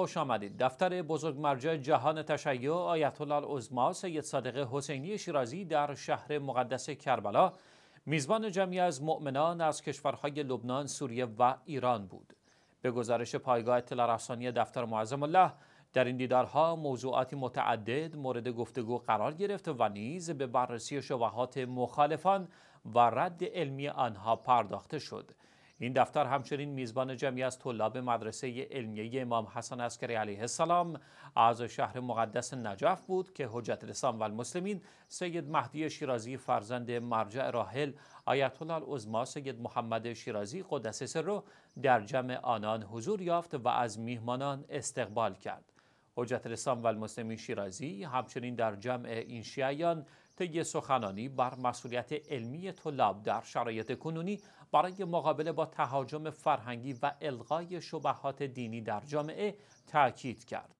خوش دفتر بزرگ مرجع جهان تشیع آیت الله العظما سید صادق حسینی شیرازی در شهر مقدس کربلا میزبان جمعی از مؤمنان از کشورهای لبنان سوریه و ایران بود به گزارش پایگاه اطلاع رسانی دفتر معظم الله در این دیدارها موضوعاتی متعدد مورد گفتگو قرار گرفت و نیز به بررسی شبهات مخالفان و رد علمی آنها پرداخته شد این دفتر همچنین میزبان جمعی از طلاب مدرسه علمیه امام حسن عسکری علیه السلام از شهر مقدس نجف بود که حجت الاسلام و المسلمین سید مهدی شیرازی فرزند مرجع راحل آیت الله سید محمد شیرازی قدس سره در جمع آنان حضور یافت و از میهمانان استقبال کرد حجت الاسلام و المسلمین شیرازی همچنین در جمع این شیعیان طی سخنانی بر مسئولیت علمی طلاب در شرایط کنونی برای مقابله با تهاجم فرهنگی و الغای شبهات دینی در جامعه تاکید کرد